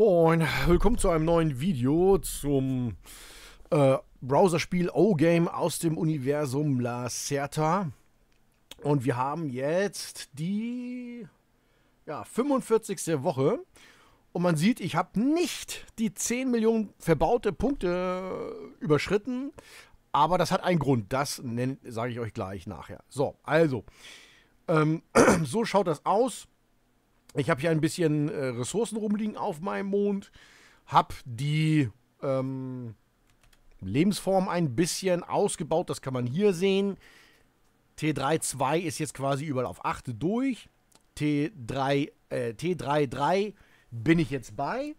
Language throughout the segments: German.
Moin, willkommen zu einem neuen Video zum äh, Browserspiel O-Game aus dem Universum La Lacerta. Und wir haben jetzt die ja, 45. Woche. Und man sieht, ich habe nicht die 10 Millionen verbaute Punkte überschritten. Aber das hat einen Grund. Das sage ich euch gleich nachher. So, also. Ähm, so schaut das aus. Ich habe hier ein bisschen äh, Ressourcen rumliegen auf meinem Mond. habe die ähm, Lebensform ein bisschen ausgebaut. Das kann man hier sehen. T3-2 ist jetzt quasi überall auf 8 durch. T3, 3 3 bin ich jetzt bei.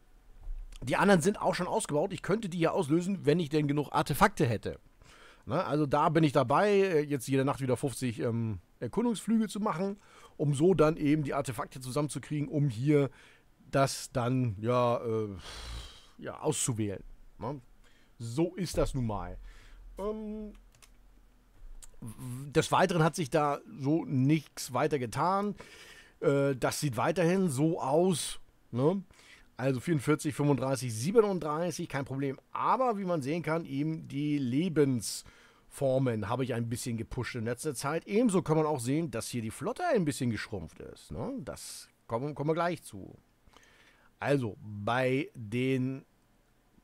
Die anderen sind auch schon ausgebaut. Ich könnte die hier auslösen, wenn ich denn genug Artefakte hätte. Na, ne, also da bin ich dabei, äh, jetzt jede Nacht wieder 50 ähm, Erkundungsflüge zu machen um so dann eben die Artefakte zusammenzukriegen, um hier das dann ja, äh, ja auszuwählen. Ne? So ist das nun mal. Ähm, des Weiteren hat sich da so nichts weiter getan. Äh, das sieht weiterhin so aus. Ne? Also 44, 35, 37, kein Problem. Aber wie man sehen kann, eben die Lebens- äh, Formen habe ich ein bisschen gepusht in letzter Zeit. Ebenso kann man auch sehen, dass hier die Flotte ein bisschen geschrumpft ist. Ne? Das kommen, kommen wir gleich zu. Also, bei den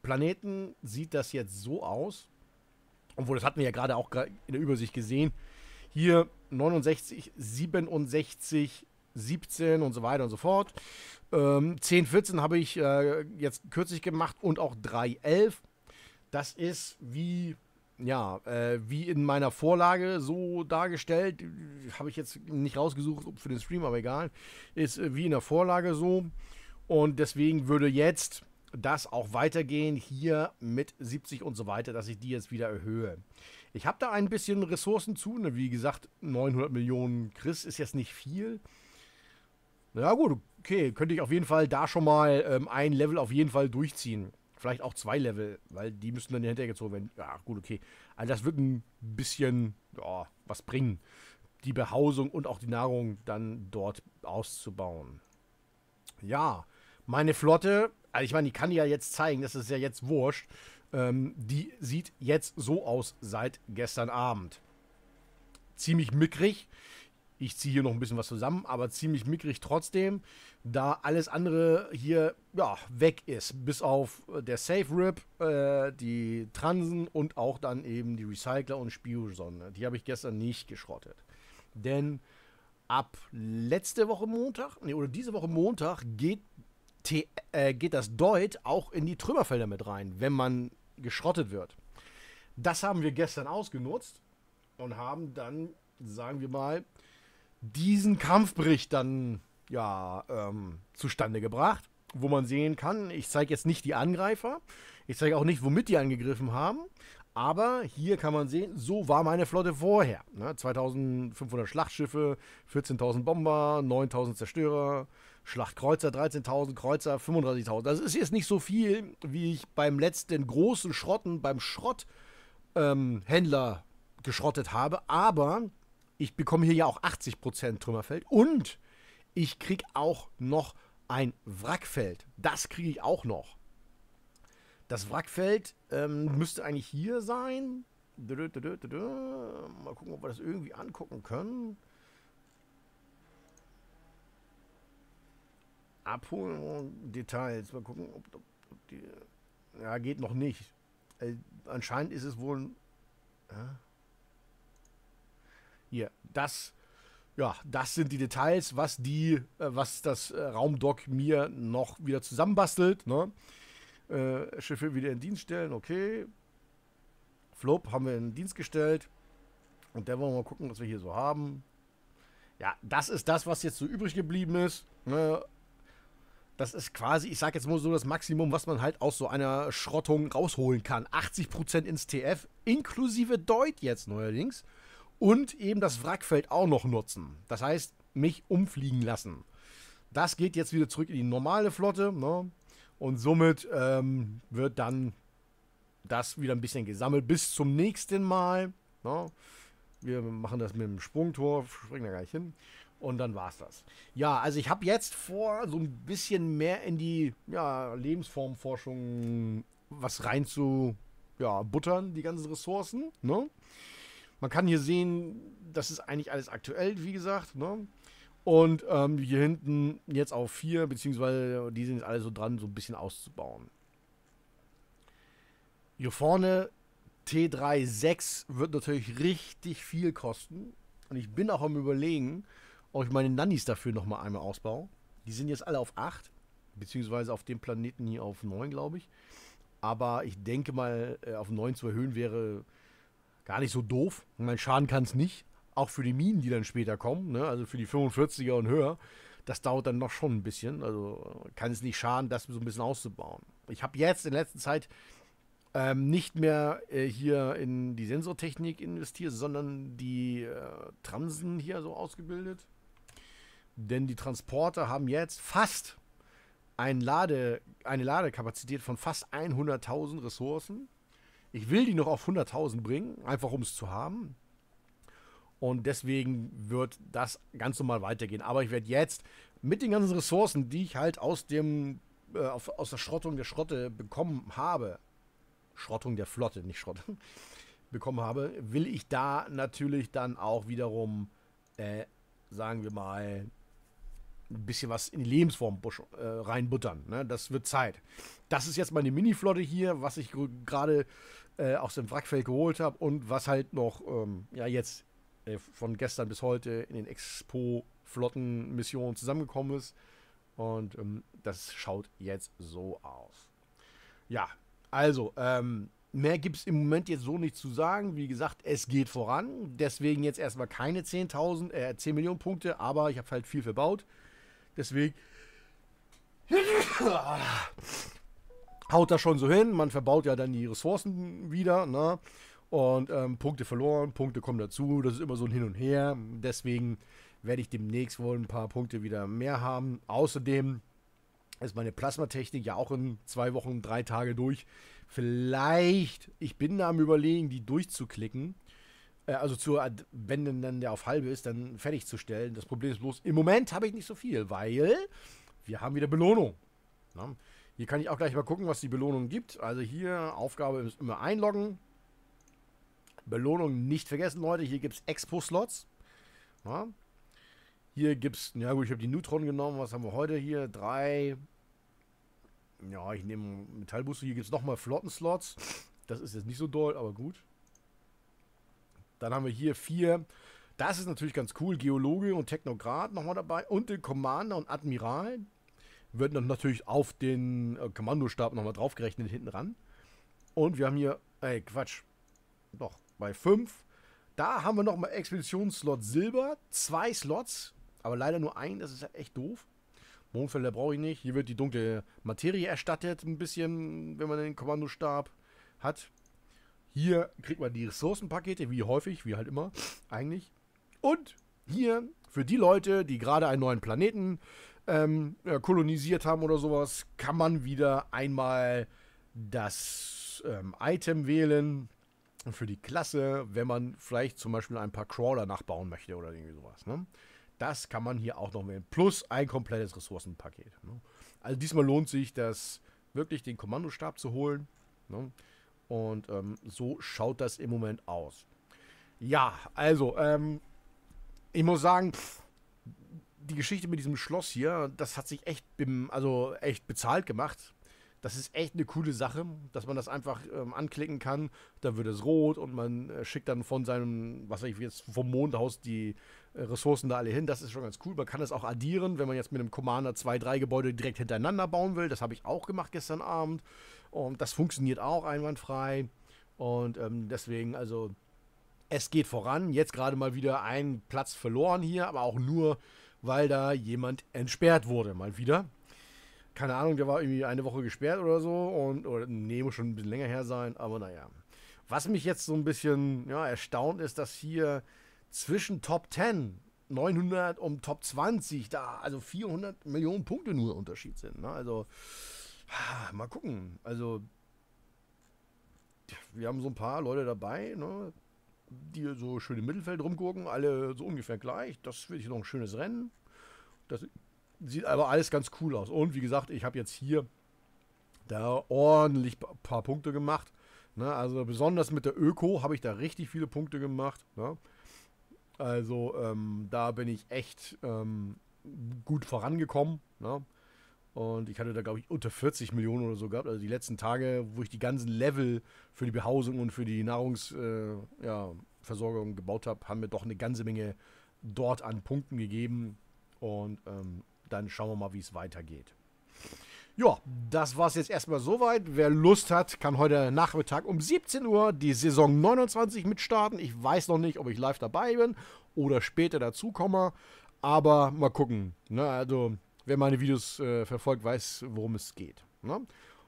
Planeten sieht das jetzt so aus. Obwohl, das hatten wir ja gerade auch in der Übersicht gesehen. Hier 69, 67, 17 und so weiter und so fort. Ähm, 10, 14 habe ich äh, jetzt kürzlich gemacht und auch 3, 11. Das ist wie ja, äh, wie in meiner Vorlage so dargestellt, habe ich jetzt nicht rausgesucht für den Stream, aber egal, ist äh, wie in der Vorlage so. Und deswegen würde jetzt das auch weitergehen hier mit 70 und so weiter, dass ich die jetzt wieder erhöhe. Ich habe da ein bisschen Ressourcen zu. Ne? Wie gesagt, 900 Millionen Chris ist jetzt nicht viel. Ja gut, okay, könnte ich auf jeden Fall da schon mal ähm, ein Level auf jeden Fall durchziehen vielleicht auch zwei Level, weil die müssen dann ja hinterhergezogen werden. Ja, gut, okay. Also das wird ein bisschen oh, was bringen, die Behausung und auch die Nahrung dann dort auszubauen. Ja, meine Flotte, also ich meine, die kann ja jetzt zeigen, das ist ja jetzt wurscht. Ähm, die sieht jetzt so aus seit gestern Abend. Ziemlich mickrig ich ziehe hier noch ein bisschen was zusammen, aber ziemlich mickrig trotzdem, da alles andere hier ja, weg ist. Bis auf äh, der Safe Rip, äh, die Transen und auch dann eben die Recycler und Spielsonne. Die habe ich gestern nicht geschrottet. Denn ab letzte Woche Montag, nee, oder diese Woche Montag, geht, äh, geht das Deut auch in die Trümmerfelder mit rein, wenn man geschrottet wird. Das haben wir gestern ausgenutzt und haben dann, sagen wir mal, diesen Kampfbericht dann ja ähm, zustande gebracht, wo man sehen kann, ich zeige jetzt nicht die Angreifer, ich zeige auch nicht, womit die angegriffen haben, aber hier kann man sehen, so war meine Flotte vorher. Ne? 2500 Schlachtschiffe, 14.000 Bomber, 9.000 Zerstörer, Schlachtkreuzer 13.000, Kreuzer 35.000. Das ist jetzt nicht so viel, wie ich beim letzten großen Schrotten, beim Schrotthändler ähm, geschrottet habe, aber ich bekomme hier ja auch 80% Trümmerfeld und ich kriege auch noch ein Wrackfeld. Das kriege ich auch noch. Das Wrackfeld ähm, müsste eigentlich hier sein. Mal gucken, ob wir das irgendwie angucken können. Abholen oh, Details. Mal gucken, ob, ob, ob die... Ja, geht noch nicht. Äh, anscheinend ist es wohl... Ja? hier, das, ja, das sind die Details, was die, äh, was das äh, Raumdock mir noch wieder zusammenbastelt. Ne? Äh, Schiffe wieder in Dienst stellen, okay. Flop haben wir in Dienst gestellt. Und dann wollen wir mal gucken, was wir hier so haben. Ja, das ist das, was jetzt so übrig geblieben ist. Ne? Das ist quasi, ich sag jetzt mal so das Maximum, was man halt aus so einer Schrottung rausholen kann. 80% ins TF, inklusive Deut jetzt neuerdings und eben das Wrackfeld auch noch nutzen. Das heißt, mich umfliegen lassen. Das geht jetzt wieder zurück in die normale Flotte ne? und somit ähm, wird dann das wieder ein bisschen gesammelt. Bis zum nächsten Mal. Ne? Wir machen das mit dem Sprungtor, springen da gar nicht hin. Und dann war's das. Ja, also ich habe jetzt vor, so ein bisschen mehr in die ja, Lebensformforschung was rein zu ja, buttern, die ganzen Ressourcen. Ne? Man kann hier sehen, das ist eigentlich alles aktuell, wie gesagt. Ne? Und ähm, hier hinten jetzt auf 4, beziehungsweise die sind jetzt alle so dran, so ein bisschen auszubauen. Hier vorne t 3 6 wird natürlich richtig viel kosten. Und ich bin auch am überlegen, ob ich meine Nannies dafür nochmal einmal ausbaue. Die sind jetzt alle auf 8, beziehungsweise auf dem Planeten hier auf 9, glaube ich. Aber ich denke mal, äh, auf 9 zu erhöhen wäre gar nicht so doof. Mein Schaden kann es nicht. Auch für die Minen, die dann später kommen, ne? also für die 45er und höher. Das dauert dann noch schon ein bisschen. Also kann es nicht schaden, das so ein bisschen auszubauen. Ich habe jetzt in letzter Zeit ähm, nicht mehr äh, hier in die Sensortechnik investiert, sondern die äh, Transen hier so ausgebildet. Denn die Transporter haben jetzt fast ein Lade, eine Ladekapazität von fast 100.000 Ressourcen. Ich will die noch auf 100.000 bringen, einfach um es zu haben. Und deswegen wird das ganz normal weitergehen. Aber ich werde jetzt mit den ganzen Ressourcen, die ich halt aus dem äh, aus der Schrottung der Schrotte bekommen habe, Schrottung der Flotte, nicht Schrottung, bekommen habe, will ich da natürlich dann auch wiederum, äh, sagen wir mal, ein bisschen was in die Lebensform äh, reinbuttern. Ne? Das wird Zeit. Das ist jetzt meine Mini-Flotte hier, was ich gerade äh, aus dem Wrackfeld geholt habe und was halt noch ähm, ja, jetzt äh, von gestern bis heute in den Expo-Flotten-Missionen zusammengekommen ist. Und ähm, das schaut jetzt so aus. Ja, also, ähm, mehr gibt es im Moment jetzt so nicht zu sagen. Wie gesagt, es geht voran. Deswegen jetzt erstmal keine 10.000, äh, 10 Millionen Punkte, aber ich habe halt viel verbaut. Deswegen haut das schon so hin. Man verbaut ja dann die Ressourcen wieder. Ne? Und ähm, Punkte verloren, Punkte kommen dazu. Das ist immer so ein Hin und Her. Deswegen werde ich demnächst wohl ein paar Punkte wieder mehr haben. Außerdem ist meine Plasmatechnik ja auch in zwei Wochen, drei Tage durch. Vielleicht, ich bin da am Überlegen, die durchzuklicken. Äh, also zu, wenn denn dann der auf halbe ist, dann fertigzustellen. Das Problem ist bloß, im Moment habe ich nicht so viel, weil wir haben wieder Belohnung. Na? Ne? Hier kann ich auch gleich mal gucken, was die Belohnung gibt. Also hier, Aufgabe ist immer einloggen. Belohnung nicht vergessen, Leute. Hier gibt es Expo-Slots. Ne? Hier gibt es, ja gut, ich habe die Neutron genommen. Was haben wir heute hier? Drei. Ja, ich nehme Metallbusse. Hier gibt es nochmal Flotten-Slots. Das ist jetzt nicht so doll, aber gut. Dann haben wir hier vier. Das ist natürlich ganz cool. Geologe und Technokrat nochmal dabei. Und den Commander und Admiral. Wird dann natürlich auf den äh, Kommandostab nochmal draufgerechnet hinten ran. Und wir haben hier, ey, Quatsch. Doch, bei 5. Da haben wir nochmal Expeditionsslot Silber. Zwei Slots, aber leider nur ein. Das ist ja echt doof. Mondfelder brauche ich nicht. Hier wird die dunkle Materie erstattet, ein bisschen, wenn man den Kommandostab hat. Hier kriegt man die Ressourcenpakete, wie häufig, wie halt immer, eigentlich. Und hier für die Leute, die gerade einen neuen Planeten ähm, äh, kolonisiert haben oder sowas, kann man wieder einmal das ähm, Item wählen für die Klasse, wenn man vielleicht zum Beispiel ein paar Crawler nachbauen möchte oder irgendwie sowas. Ne? Das kann man hier auch noch wählen. Plus ein komplettes Ressourcenpaket. Ne? Also diesmal lohnt sich das wirklich den Kommandostab zu holen. Ne? Und ähm, so schaut das im Moment aus. Ja, also, ähm, ich muss sagen, pff, die Geschichte mit diesem Schloss hier, das hat sich echt, also echt bezahlt gemacht. Das ist echt eine coole Sache, dass man das einfach ähm, anklicken kann. Dann wird es rot und man äh, schickt dann von seinem, was weiß ich jetzt, vom Mondhaus die äh, Ressourcen da alle hin. Das ist schon ganz cool. Man kann es auch addieren, wenn man jetzt mit einem Commander zwei, drei Gebäude direkt hintereinander bauen will. Das habe ich auch gemacht gestern Abend. Und das funktioniert auch einwandfrei. Und ähm, deswegen, also, es geht voran. Jetzt gerade mal wieder ein Platz verloren hier, aber auch nur, weil da jemand entsperrt wurde. Mal wieder keine Ahnung, der war irgendwie eine Woche gesperrt oder so. Und, oder nee, muss schon ein bisschen länger her sein, aber naja. Was mich jetzt so ein bisschen ja, erstaunt ist, dass hier zwischen Top 10, 900 und Top 20, da also 400 Millionen Punkte nur Unterschied sind. Ne? Also, ah, mal gucken. Also, wir haben so ein paar Leute dabei, ne? die so schön im Mittelfeld rumgucken, alle so ungefähr gleich. Das wird hier noch ein schönes Rennen. Das Sieht aber alles ganz cool aus. Und wie gesagt, ich habe jetzt hier da ordentlich ein paar Punkte gemacht. Ne? Also besonders mit der Öko habe ich da richtig viele Punkte gemacht. Ne? Also ähm, da bin ich echt ähm, gut vorangekommen. Ne? Und ich hatte da, glaube ich, unter 40 Millionen oder so gehabt. Also die letzten Tage, wo ich die ganzen Level für die Behausung und für die Nahrungsversorgung äh, ja, gebaut habe, haben mir doch eine ganze Menge dort an Punkten gegeben. Und ähm, dann schauen wir mal, wie es weitergeht. Ja, das war es jetzt erstmal soweit. Wer Lust hat, kann heute Nachmittag um 17 Uhr die Saison 29 mitstarten. Ich weiß noch nicht, ob ich live dabei bin oder später dazukomme. Aber mal gucken. Ne? Also, wer meine Videos äh, verfolgt, weiß, worum es geht. Ne?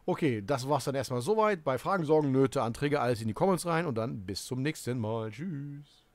Okay, das war es dann erstmal soweit. Bei Fragen, Sorgen, Nöte, Anträge, alles in die Comments rein und dann bis zum nächsten Mal. Tschüss.